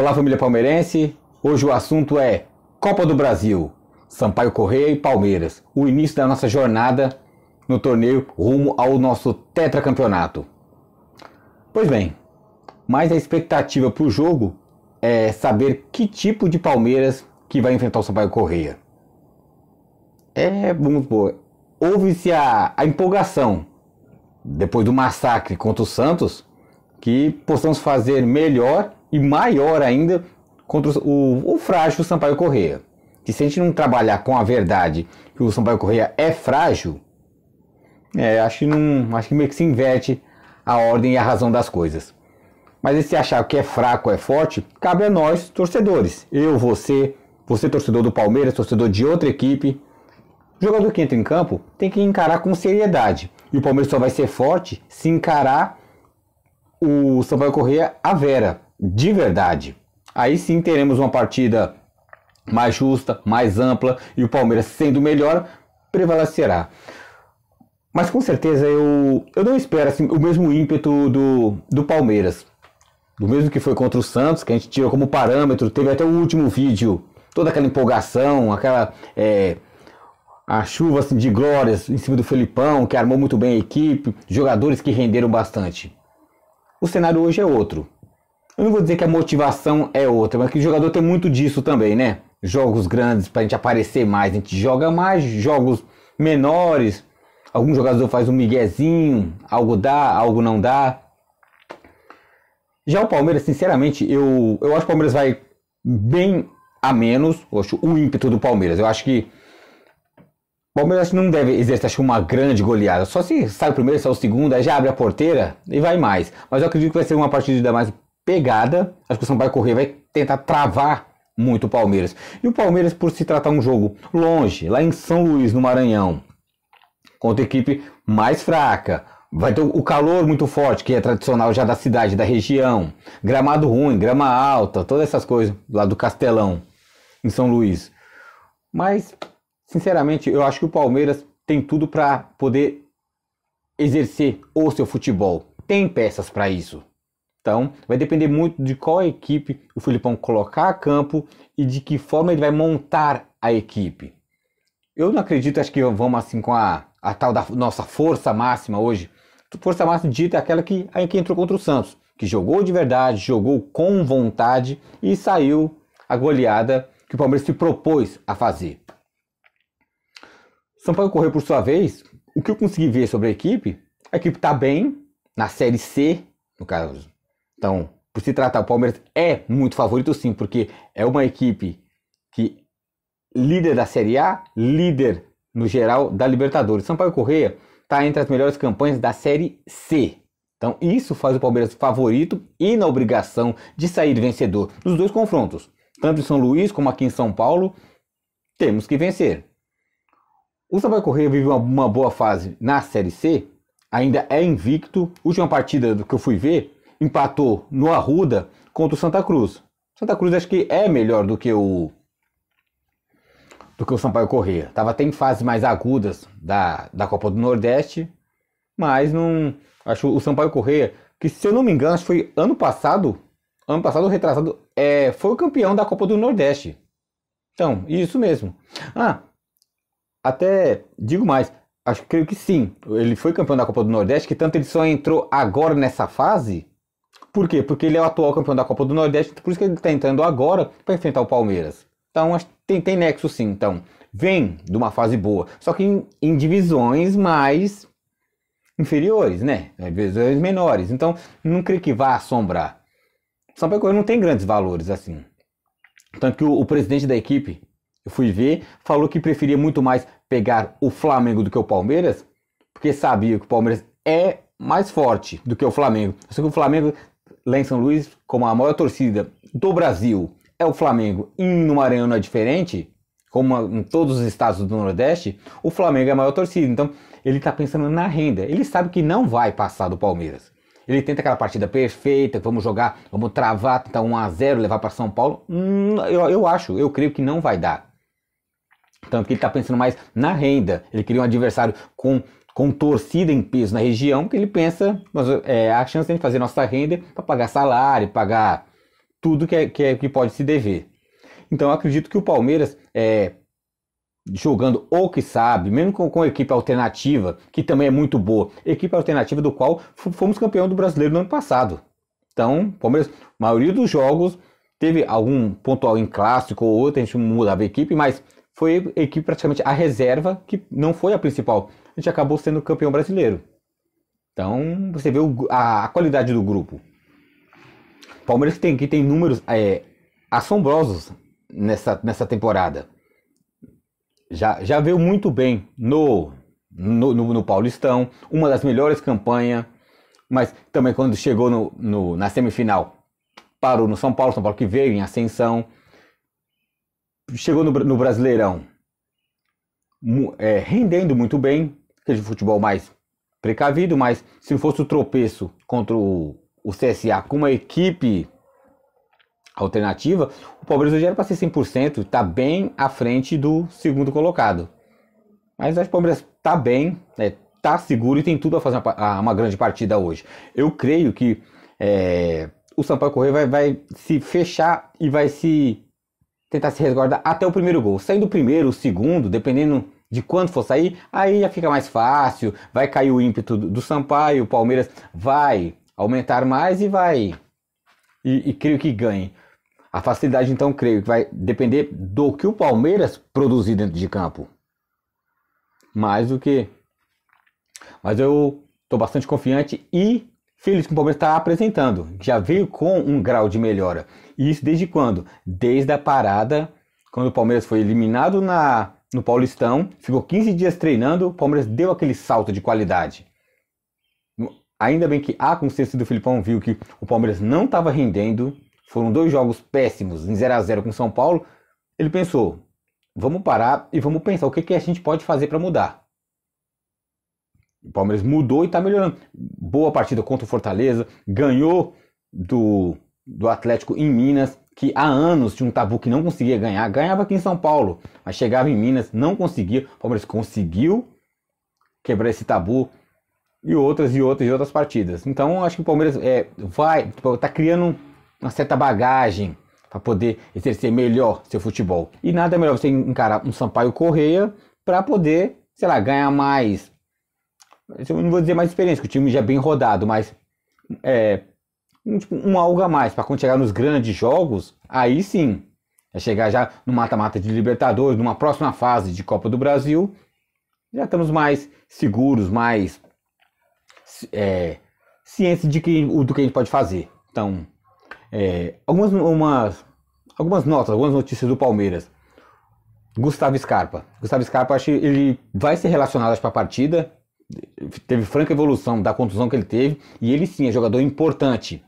Olá, família palmeirense. Hoje o assunto é Copa do Brasil, Sampaio Correia e Palmeiras. O início da nossa jornada no torneio rumo ao nosso tetracampeonato. Pois bem, mas a expectativa para o jogo é saber que tipo de Palmeiras que vai enfrentar o Sampaio Correia. É, vamos supor, houve-se a, a empolgação depois do massacre contra o Santos que possamos fazer melhor e maior ainda contra o, o frágil Sampaio Correia. Que se a gente não trabalhar com a verdade que o Sampaio Correia é frágil, é, acho que não, acho que meio que se inverte a ordem e a razão das coisas. Mas esse achar que é fraco é forte, cabe a nós, torcedores. Eu, você, você torcedor do Palmeiras, torcedor de outra equipe. O jogador que entra em campo tem que encarar com seriedade. E o Palmeiras só vai ser forte se encarar o Sampaio Correia a Vera de verdade. Aí sim teremos uma partida mais justa, mais ampla e o Palmeiras sendo melhor prevalecerá. Mas com certeza eu, eu não espero assim, o mesmo ímpeto do, do Palmeiras. Do mesmo que foi contra o Santos, que a gente tirou como parâmetro, teve até o último vídeo, toda aquela empolgação, aquela é, a chuva assim, de glórias em cima do Felipão, que armou muito bem a equipe, jogadores que renderam bastante. O cenário hoje é outro. Eu não vou dizer que a motivação é outra, mas que o jogador tem muito disso também, né? Jogos grandes pra gente aparecer mais, a gente joga mais, jogos menores, algum jogador faz um miguezinho, algo dá, algo não dá. Já o Palmeiras, sinceramente, eu, eu acho que o Palmeiras vai bem a menos, eu acho, o ímpeto do Palmeiras. Eu acho que o Palmeiras não deve exercer uma grande goleada. Só se sai o primeiro, sai o segundo, aí já abre a porteira e vai mais. Mas eu acredito que vai ser uma partida mais pegada. Acho que o Sampaio vai tentar travar muito o Palmeiras. E o Palmeiras, por se tratar um jogo longe, lá em São Luís, no Maranhão, contra a equipe mais fraca, vai ter o calor muito forte, que é tradicional já da cidade, da região, gramado ruim, grama alta, todas essas coisas lá do Castelão, em São Luís. Mas, sinceramente, eu acho que o Palmeiras tem tudo para poder exercer o seu futebol. Tem peças para isso. Então, vai depender muito de qual equipe o Filipão colocar a campo e de que forma ele vai montar a equipe. Eu não acredito, acho que vamos assim com a, a tal da nossa força máxima hoje. Força máxima dita é aquela que, que entrou contra o Santos, que jogou de verdade, jogou com vontade e saiu a goleada que o Palmeiras se propôs a fazer. São Paulo correu por sua vez. O que eu consegui ver sobre a equipe? A equipe está bem na Série C, no caso então, por se tratar, o Palmeiras é muito favorito sim, porque é uma equipe que líder da Série A, líder no geral da Libertadores. Sampaio Correia está entre as melhores campanhas da Série C. Então, isso faz o Palmeiras favorito e na obrigação de sair vencedor nos dois confrontos, tanto em São Luís como aqui em São Paulo. Temos que vencer. O Sampaio Correia vive uma, boa fase na Série C, ainda é invicto. Última partida que eu fui ver, empatou no Arruda contra o Santa Cruz. Santa Cruz acho que é melhor do que o do que o Sampaio Corrêa. Tava até em fases mais agudas da, da Copa do Nordeste, mas não acho o Sampaio Corrêa que se eu não me engano acho que foi ano passado, ano passado retrasado, é, foi o campeão da Copa do Nordeste. Então isso mesmo. Ah, até digo mais, acho creio que sim. Ele foi campeão da Copa do Nordeste, que tanto ele só entrou agora nessa fase por quê? Porque ele é o atual campeão da Copa do Nordeste, por isso que ele está entrando agora para enfrentar o Palmeiras. Então tem, tem nexo sim. Então vem de uma fase boa, só que em, em divisões mais inferiores, né? Divisões menores. Então não creio que vá assombrar. São Paulo não tem grandes valores assim. Tanto que o, o presidente da equipe, eu fui ver, falou que preferia muito mais pegar o Flamengo do que o Palmeiras, porque sabia que o Palmeiras é mais forte do que o Flamengo. Só que o Flamengo lá em São Luís, como a maior torcida do Brasil é o Flamengo, e numa arena diferente, como em todos os estados do Nordeste, o Flamengo é a maior torcida. Então, ele está pensando na renda. Ele sabe que não vai passar do Palmeiras. Ele tenta aquela partida perfeita, vamos jogar, vamos travar, tentar 1 a 0 levar para São Paulo. Hum, eu, eu acho, eu creio que não vai dar. Tanto que ele está pensando mais na renda. Ele queria um adversário com com torcida em peso na região, que ele pensa, mas é, a chance de fazer nossa renda para pagar salário, pagar tudo que, é, que, é, que pode se dever. Então acredito que o Palmeiras, é, jogando o que sabe, mesmo com, com equipe alternativa, que também é muito boa, equipe alternativa do qual fomos campeão do brasileiro no ano passado. Então, Palmeiras, a maioria dos jogos teve algum pontual em clássico ou outro, a gente mudava a equipe, mas foi a equipe praticamente a reserva, que não foi a principal a gente acabou sendo campeão brasileiro. Então, você vê o, a, a, qualidade do grupo. Palmeiras que tem, que tem números é, assombrosos nessa, nessa temporada. Já, já veio muito bem no, no, no, no Paulistão, uma das melhores campanhas, mas também quando chegou no, no, na semifinal, parou no São Paulo, São Paulo que veio em ascensão, chegou no, no Brasileirão é, rendendo muito bem, seja um futebol mais precavido, mas se fosse o tropeço contra o, o CSA com uma equipe alternativa, o Palmeiras hoje era para ser 100%, está bem à frente do segundo colocado. Mas acho que o Palmeiras está bem, está né, tá seguro e tem tudo a fazer uma, uma grande partida hoje. Eu creio que é, o Sampaio Correia vai, vai se fechar e vai se tentar se resguardar até o primeiro gol. Saindo o primeiro, o segundo, dependendo de quando for sair, aí já fica mais fácil, vai cair o ímpeto do Sampaio, o Palmeiras vai aumentar mais e vai. E, e creio que ganhe. A facilidade, então, creio que vai depender do que o Palmeiras produzir dentro de campo. Mais do que. Mas eu estou bastante confiante e feliz que o Palmeiras está apresentando. Já veio com um grau de melhora. E isso desde quando? Desde a parada, quando o Palmeiras foi eliminado na no Paulistão, ficou 15 dias treinando, o Palmeiras deu aquele salto de qualidade. Ainda bem que a consciência do Filipão viu que o Palmeiras não estava rendendo, foram dois jogos péssimos, em 0 a 0 com São Paulo. Ele pensou: vamos parar e vamos pensar o que, que a gente pode fazer para mudar. O Palmeiras mudou e está melhorando. Boa partida contra o Fortaleza, ganhou do, do Atlético em Minas, que há anos tinha um tabu que não conseguia ganhar, ganhava aqui em São Paulo, mas chegava em Minas, não conseguia. O Palmeiras conseguiu quebrar esse tabu e outras e outras e outras partidas. Então acho que o Palmeiras é, vai, tipo, tá criando uma certa bagagem para poder exercer melhor seu futebol. E nada melhor você encarar um Sampaio Correia para poder, sei lá, ganhar mais. Eu não vou dizer mais experiência, que o time já é bem rodado, mas é, um, tipo, um algo a mais. Para quando chegar nos grandes jogos, aí sim. É chegar já no mata-mata de Libertadores, numa próxima fase de Copa do Brasil. Já estamos mais seguros, mais é, cientes de que, do que a gente pode fazer. Então, é, algumas, umas, algumas notas, algumas notícias do Palmeiras. Gustavo Scarpa. Gustavo Scarpa, acho que ele vai ser relacionado para a partida. Teve franca evolução da contusão que ele teve. E ele sim é jogador importante.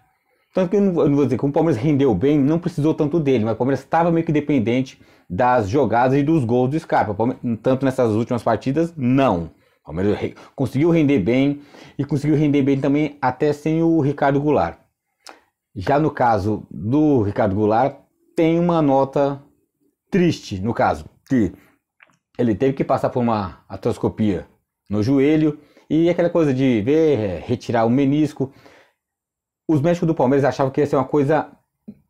Tanto que eu não, eu não vou dizer que o Palmeiras rendeu bem, não precisou tanto dele, mas o Palmeiras estava meio que dependente das jogadas e dos gols do Scarpa. Tanto nessas últimas partidas, não. O Palmeiras re, conseguiu render bem e conseguiu render bem também até sem o Ricardo Goulart. Já no caso do Ricardo Goulart, tem uma nota triste, no caso, que ele teve que passar por uma atroscopia no joelho e aquela coisa de ver, retirar o menisco os médicos do Palmeiras achavam que ia ser uma coisa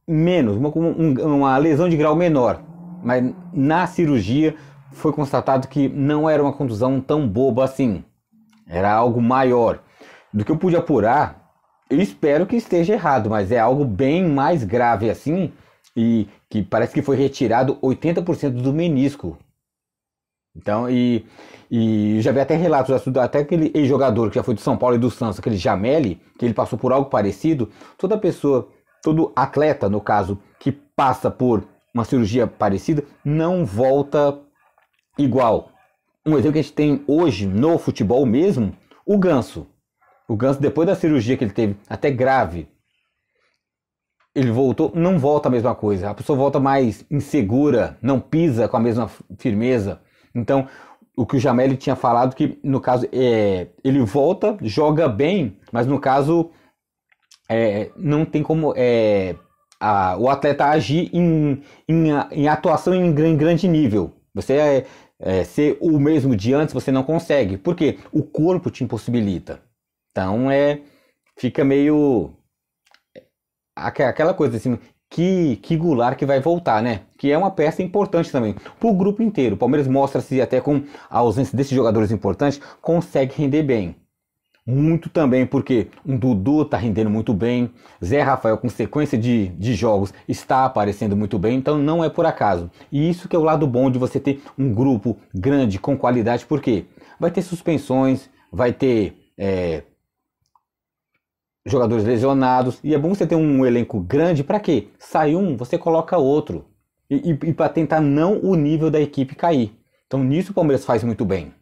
menos, uma, uma lesão de grau menor. Mas na cirurgia foi constatado que não era uma contusão tão boba assim. Era algo maior. Do que eu pude apurar, eu espero que esteja errado, mas é algo bem mais grave assim e que parece que foi retirado 80% do menisco então, e, e já vi até relatos, até aquele ex-jogador que já foi do São Paulo e do Santos, aquele Jameli, que ele passou por algo parecido. Toda pessoa, todo atleta, no caso, que passa por uma cirurgia parecida, não volta igual. Um exemplo que a gente tem hoje no futebol mesmo, o Ganso. O Ganso, depois da cirurgia que ele teve, até grave, ele voltou, não volta a mesma coisa. A pessoa volta mais insegura, não pisa com a mesma firmeza. Então, o que o Jamel tinha falado que no caso é, ele volta, joga bem, mas no caso é, não tem como é, a, o atleta agir em, em, em atuação em, em grande nível. Você é, é, ser o mesmo de antes você não consegue, porque o corpo te impossibilita. Então é fica meio é, aquela coisa assim, que, que Goulart que vai voltar, né? Que é uma peça importante também para o grupo inteiro. O Palmeiras mostra-se até com a ausência desses jogadores importantes, consegue render bem. Muito também porque um Dudu está rendendo muito bem, Zé Rafael com sequência de, de jogos está aparecendo muito bem, então não é por acaso. E isso que é o lado bom de você ter um grupo grande com qualidade, porque vai ter suspensões, vai ter é, jogadores lesionados. E é bom você ter um elenco grande para quê? Sai um, você coloca outro. E, e, e para tentar não o nível da equipe cair. Então nisso o Palmeiras faz muito bem.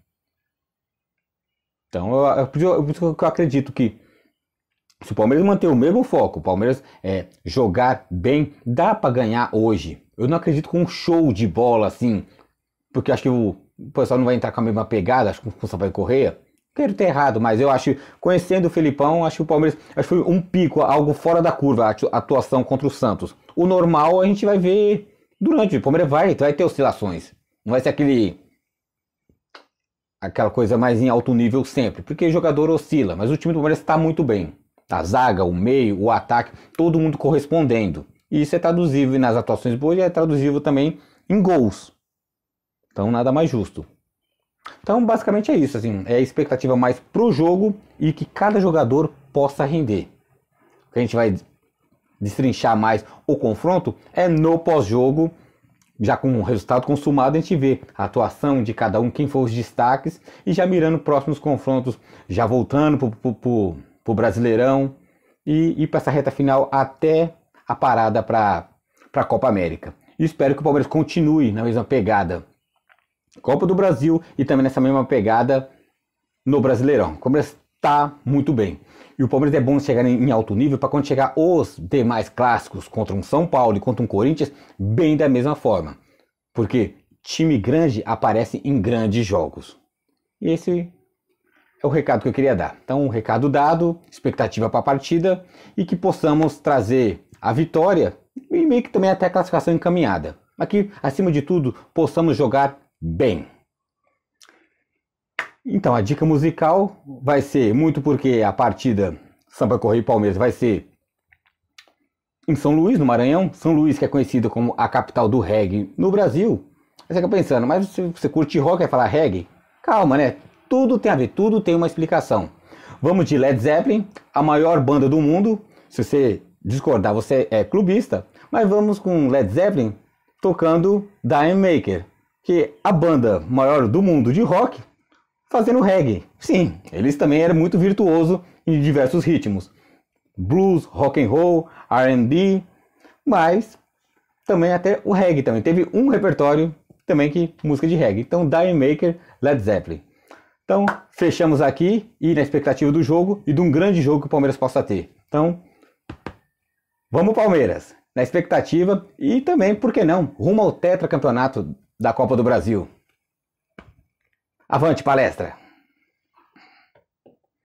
Então eu, eu, eu, eu acredito que se o Palmeiras manter o mesmo foco, o Palmeiras é, jogar bem, dá para ganhar hoje. Eu não acredito com um show de bola assim, porque acho que o, o pessoal não vai entrar com a mesma pegada, acho que o Sampaio Correia. Quero ter tá errado, mas eu acho, conhecendo o Filipão, acho que o Palmeiras acho foi um pico, algo fora da curva, a atuação contra o Santos. O normal a gente vai ver durante, o Palmeiras vai, vai ter oscilações. Não vai ser aquele aquela coisa mais em alto nível sempre, porque o jogador oscila, mas o time do Palmeiras está muito bem. A zaga, o meio, o ataque, todo mundo correspondendo. E isso é traduzível nas atuações boas e é traduzível também em gols. Então nada mais justo. Então, basicamente é isso, assim, é a expectativa mais pro jogo e que cada jogador possa render. O que a gente vai destrinchar mais o confronto é no pós-jogo, já com o resultado consumado, a gente vê a atuação de cada um, quem foram os destaques e já mirando próximos confrontos, já voltando pro, o Brasileirão e, e para essa reta final até a parada para a Copa América. E espero que o Palmeiras continue na mesma pegada Copa do Brasil e também nessa mesma pegada no Brasileirão. O Palmeiras está muito bem. E o Palmeiras é bom chegar em alto nível para quando chegar os demais clássicos contra um São Paulo e contra um Corinthians, bem da mesma forma. Porque time grande aparece em grandes jogos. E esse é o recado que eu queria dar. Então, um recado dado, expectativa para a partida e que possamos trazer a vitória e meio que também até a classificação encaminhada. Mas que, acima de tudo, possamos jogar Bem, então a dica musical vai ser muito porque a partida Samba Correio Palmeiras vai ser em São Luís, no Maranhão. São Luís, que é conhecida como a capital do reggae no Brasil. Aí você fica pensando, mas se você curte rock vai falar reggae? Calma, né? Tudo tem a ver, tudo tem uma explicação. Vamos de Led Zeppelin, a maior banda do mundo. Se você discordar, você é clubista. Mas vamos com Led Zeppelin tocando Dime Maker que a banda maior do mundo de rock fazendo reggae. Sim, eles também eram muito virtuoso em diversos ritmos, blues, rock and roll, R&B, mas também até o reggae também teve um repertório também que música de reggae. Então, Dire Maker, Led Zeppelin. Então, fechamos aqui e na expectativa do jogo e de um grande jogo que o Palmeiras possa ter. Então, vamos Palmeiras, na expectativa e também, por que não, rumo ao tetracampeonato da Copa do Brasil. Avante, palestra!